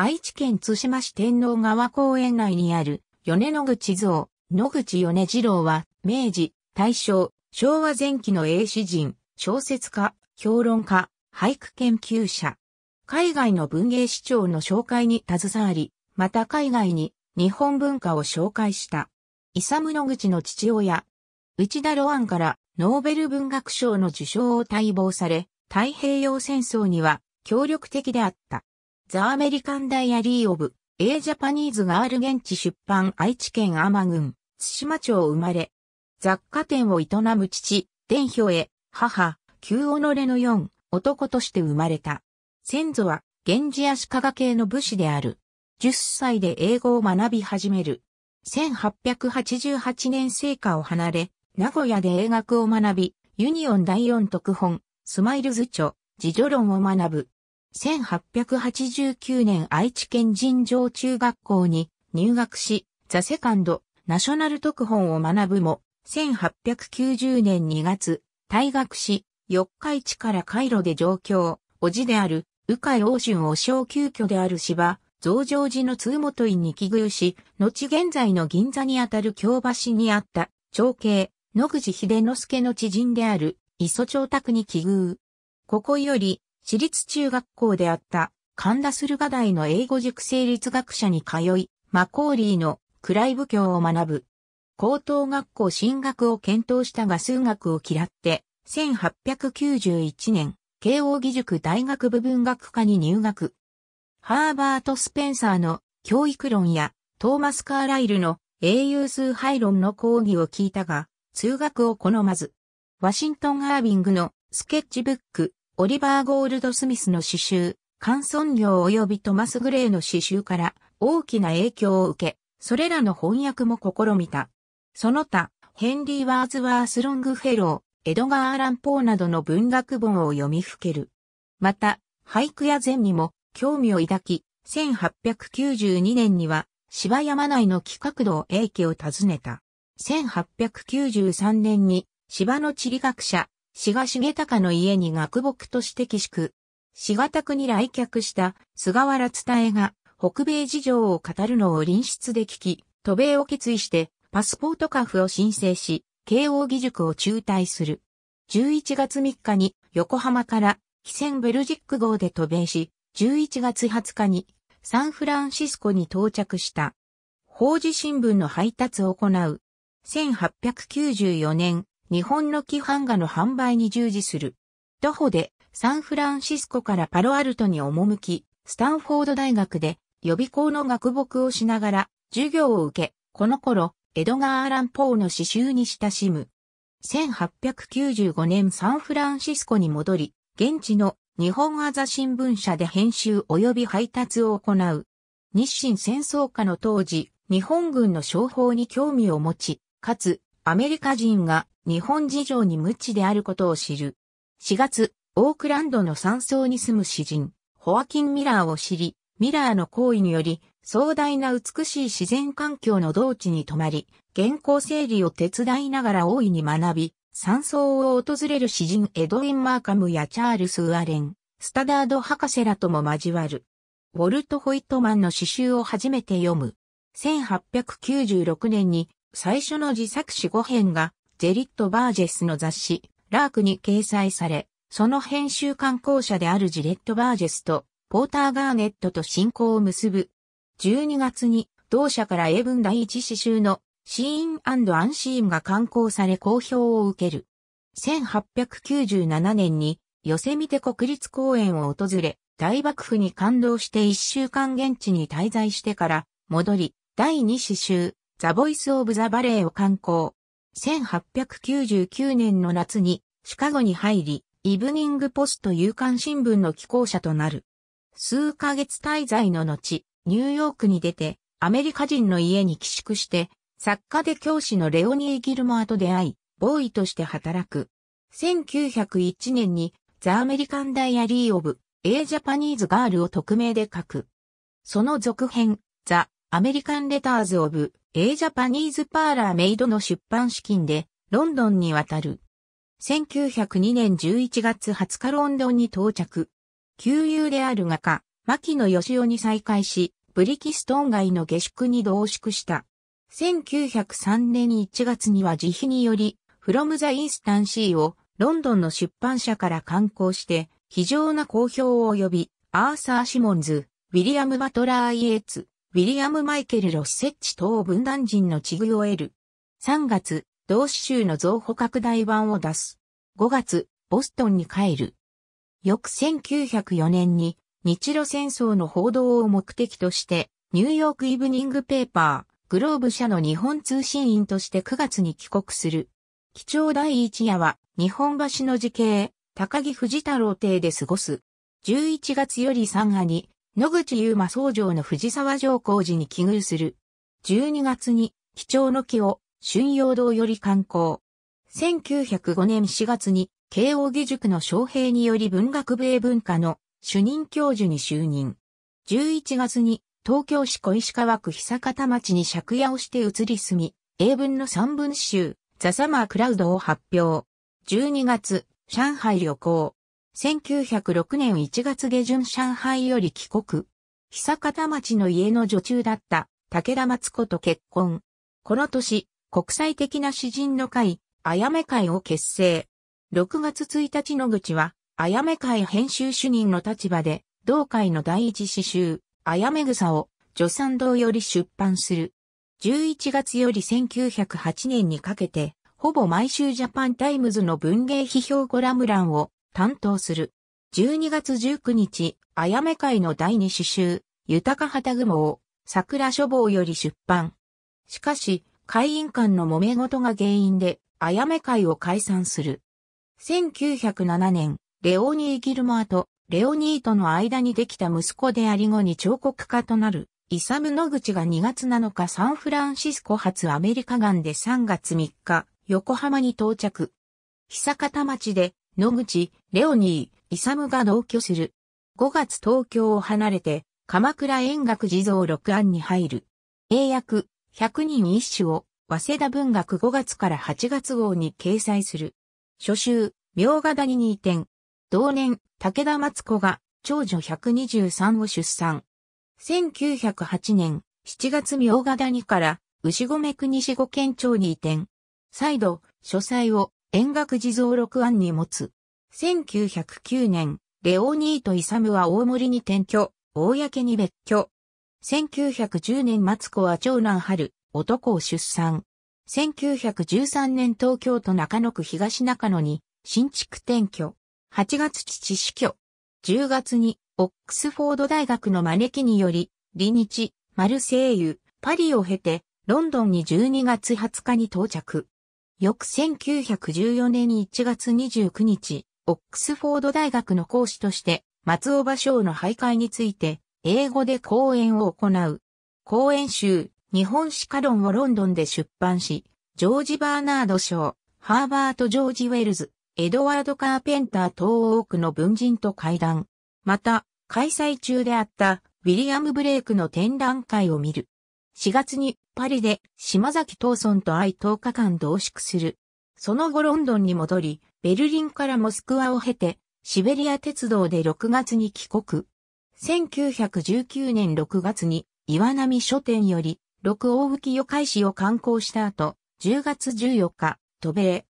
愛知県津島市天皇川公園内にある、米野口像、野口米次郎は、明治、大正、昭和前期の英詩人、小説家、評論家、俳句研究者。海外の文芸市長の紹介に携わり、また海外に日本文化を紹介した。イサム野口の父親、内田ロアンからノーベル文学賞の受賞を待望され、太平洋戦争には協力的であった。ザ・アメリカン・ダイアリー・オブ・エー・ジャパニーズ・ガール現地出版愛知県天郡、津島町生まれ。雑貨店を営む父、伝票へ、母、旧己の四、男として生まれた。先祖は、源氏足利系の武士である。10歳で英語を学び始める。1888年成果を離れ、名古屋で英学を学び、ユニオン第四特本、スマイルズ著、自助論を学ぶ。1889年愛知県尋常中学校に入学し、ザ・セカンド、ナショナル特本を学ぶも、1890年2月、退学し、四日市から回路で上京、おじである、鵜飼王春を小急遽である芝、増上寺の通元院に寄遇し、後現在の銀座にあたる京橋にあった、長兄、野口秀之助の知人である、磯長宅に寄遇。ここより、私立中学校であった神田駿河台の英語塾成立学者に通い、マコーリーの暗い部教を学ぶ。高等学校進学を検討したが数学を嫌って、1891年、慶応義塾大学部文学科に入学。ハーバート・スペンサーの教育論やトーマス・カーライルの英雄崇拝論の講義を聞いたが、通学を好まず、ワシントン・アービングのスケッチブック、オリバー・ゴールド・スミスの詩集、カンソン業及びトマス・グレイの詩集から大きな影響を受け、それらの翻訳も試みた。その他、ヘンリー・ワーズワース・ロングフェロー、エドガー・アラン・ポーなどの文学本を読みふける。また、俳句や禅にも興味を抱き、1892年には芝山内の企画道英家を訪ねた。1893年に芝の地理学者、志賀重隆の家に学木として寄宿。志賀宅に来客した菅原伝えが北米事情を語るのを臨室で聞き、渡米を決意してパスポートカフを申請し、慶応義塾を中退する。11月3日に横浜から汽船ベルジック号で渡米し、11月20日にサンフランシスコに到着した。法事新聞の配達を行う。1894年、日本の規範画の販売に従事する。徒歩でサンフランシスコからパロアルトに赴き、スタンフォード大学で予備校の学牧をしながら授業を受け、この頃、エドガー・アラン・ポーの詩集に親しむ。1895年サンフランシスコに戻り、現地の日本アザ新聞社で編集及び配達を行う。日清戦争下の当時、日本軍の商法に興味を持ち、かつ、アメリカ人が日本事情に無知であることを知る。4月、オークランドの山荘に住む詩人、ホアキン・ミラーを知り、ミラーの行為により、壮大な美しい自然環境の同地に泊まり、原稿整理を手伝いながら大いに学び、山荘を訪れる詩人エドウィン・マーカムやチャールス・ウアレン、スタダード博士らとも交わる。ウォルト・ホイットマンの詩集を初めて読む。1896年に最初の自作詩5編がジェリット・バージェスの雑誌、ラークに掲載され、その編集刊行者であるジレット・バージェスと、ポーター・ガーネットと信仰を結ぶ。12月に、同社から英文第一詩集の、シーンアンシーンが刊行され好評を受ける。1897年に、ヨセミテ国立公園を訪れ、大幕府に感動して1週間現地に滞在してから、戻り、第2詩集、ザ・ボイス・オブ・ザ・バレーを刊行。1899年の夏にシカゴに入り、イブニングポスト夕刊新聞の寄稿者となる。数ヶ月滞在の後、ニューヨークに出て、アメリカ人の家に寄宿して、作家で教師のレオニー・ギルモアと出会い、ボーイとして働く。1901年に、ザ・アメリカン・ダイアリー・オブ・エー・ジャパニーズ・ガールを匿名で書く。その続編、ザ・アメリカン・レターズ・オブ・ A j ジャパニーズ・パーラー・メイドの出版資金でロンドンに渡る。1902年11月20日ロンドンに到着。旧友である画家、牧野義雄に再会し、ブリキストン街の下宿に同宿した。1903年1月には自費により、フロムザ・インスタンシーをロンドンの出版社から刊行して、非常な好評を呼び、アーサー・シモンズ、ウィリアム・バトラー・イエーツ、ウィリアム・マイケル・ロスセッチ等分断人の地遇を得る。3月、同志州の増補拡大版を出す。5月、ボストンに帰る。翌1904年に、日露戦争の報道を目的として、ニューヨークイブニングペーパー、グローブ社の日本通信員として9月に帰国する。基調第一夜は、日本橋の時系、高木藤太郎邸で過ごす。11月より三夜に、野口優馬総城の藤沢城工事に寄遇する。12月に、貴重の木を、春陽堂より観光。1905年4月に、慶応義塾の昌平により文学部英文科の主任教授に就任。11月に、東京市小石川区久方町に借家をして移り住み、英文の三文集、ザ・サマー・クラウドを発表。12月、上海旅行。1906年1月下旬上海より帰国。久方町の家の女中だった武田松子と結婚。この年、国際的な詩人の会、あやめ会を結成。6月1日野口は、あやめ会編集主任の立場で、同会の第一詩集、あやめ草を、助産堂より出版する。11月より1908年にかけて、ほぼ毎週ジャパンタイムズの文芸批評コラム欄を担当する。12月19日、あやめ会の第二詩集、豊旗雲を、桜書房より出版。しかし、会員間の揉め事が原因で、あやめ会を解散する。1907年、レオニー・ギルモアとレオニーとの間にできた息子であり後に彫刻家となる、イサム・ノグチが2月7日サンフランシスコ発アメリカ岸で3月3日、横浜に到着。久方町で、野口、レオニー・イサムが同居する。5月東京を離れて、鎌倉円楽地蔵六案に入る。英訳、100人一首を、早稲田文学5月から8月号に掲載する。初集、明賀谷に移転。同年、武田松子が、長女123を出産。1908年、7月明賀谷から、牛込国志五県庁に移転。再度、書斎を、円楽地蔵六案に持つ。1909年、レオニーとイサムは大森に転居、公に別居。1910年松子は長男春、男を出産。1913年東京都中野区東中野に新築転居。8月父死去。10月にオックスフォード大学の招きにより、リニチ、マルセイユ、パリを経て、ロンドンに12月20日に到着。翌1914年1月29日、オックスフォード大学の講師として、松尾芭蕉の徘徊について、英語で講演を行う。講演集、日本史家論をロンドンで出版し、ジョージ・バーナード賞、ハーバート・ジョージ・ウェルズ、エドワード・カーペンター等多くの文人と会談。また、開催中であったウィリアム・ブレイクの展覧会を見る。4月にパリで島崎ソ村とい10日間同宿する。その後ロンドンに戻り、ベルリンからモスクワを経て、シベリア鉄道で6月に帰国。1919年6月に岩波書店より六大吹夜開始を刊行した後、10月14日、渡米。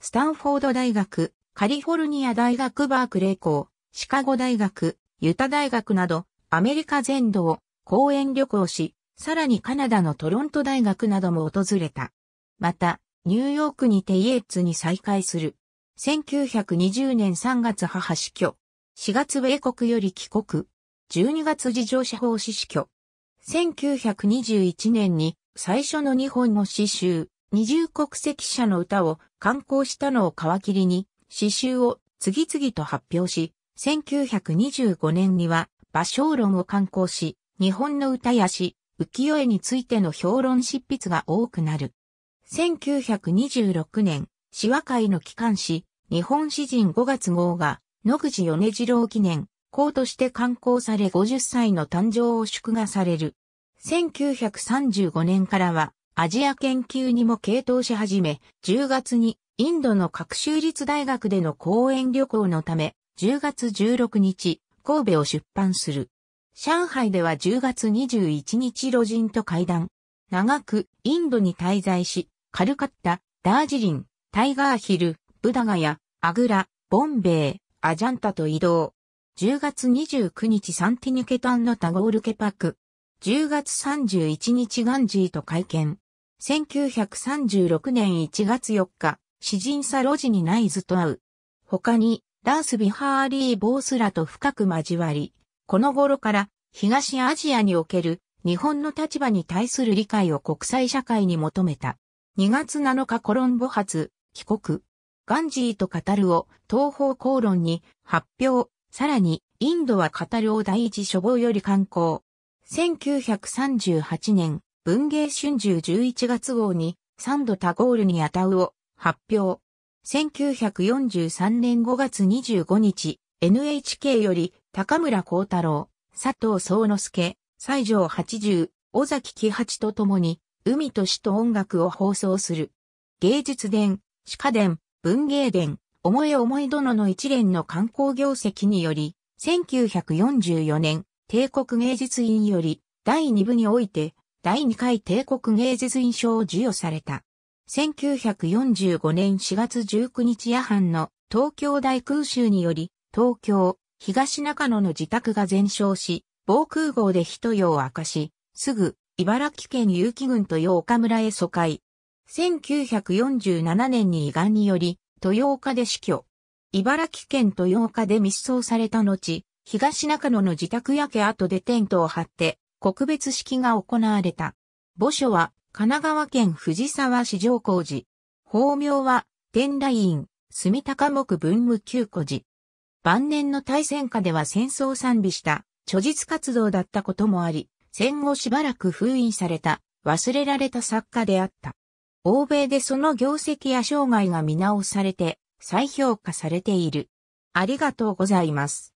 スタンフォード大学、カリフォルニア大学バークレー校、シカゴ大学、ユタ大学など、アメリカ全土を公演旅行し、さらにカナダのトロント大学なども訪れた。また、ニューヨークにてイエッツに再会する。1920年3月母死去。4月米国より帰国。12月自乗車法死死去。1921年に最初の日本の詩集、二重国籍者の歌を刊行したのを皮切りに、詩集を次々と発表し、1925年には、芭蕉論を刊行し、日本の歌や詩、浮世絵についての評論執筆が多くなる。1926年、詩和会の機関誌、日本詩人5月号が、野口米次郎記念、校として刊行され50歳の誕生を祝賀される。1935年からは、アジア研究にも傾倒し始め、10月にインドの各州立大学での講演旅行のため、10月16日、神戸を出版する。上海では10月21日路人と会談。長くインドに滞在し、カルカッタ、ダージリン、タイガーヒル、ブダガヤ、アグラ、ボンベイ、アジャンタと移動。10月29日サンティニケタンのタゴールケパク。10月31日ガンジーと会見。1936年1月4日、詩人サロジにナイズと会う。他に、ダース・ビハーリー・ボースらと深く交わり、この頃から東アジアにおける日本の立場に対する理解を国際社会に求めた。2月7日コロンボ発、帰国。ガンジーと語るを東方公論に発表。さらに、インドは語るを第一書房より刊行。1938年、文芸春秋11月号に、3度タゴールにあたうを発表。1943年5月25日、NHK より高村光太郎、佐藤宗之助、西条80、尾崎喜八と共に海と死と音楽を放送する。芸術殿、歯科殿、文芸殿、思い思い殿の一連の観光業績により、1944年、帝国芸術院より、第2部において、第2回帝国芸術院賞を授与された。1945年4月19日夜半の東京大空襲により、東京、東中野の自宅が全焼し、防空壕で一夜を明かし、すぐ茨城県有機郡豊岡村へ疎開。1947年に胃がんにより、豊岡で死去。茨城県豊岡で密葬された後、東中野の自宅焼け跡でテントを張って、告別式が行われた。墓所は、神奈川県藤沢市上工寺。法名は、天来院、住高木文武旧古寺。晩年の大戦下では戦争賛美した、著述活動だったこともあり、戦後しばらく封印された忘れられた作家であった。欧米でその業績や生涯が見直されて再評価されている。ありがとうございます。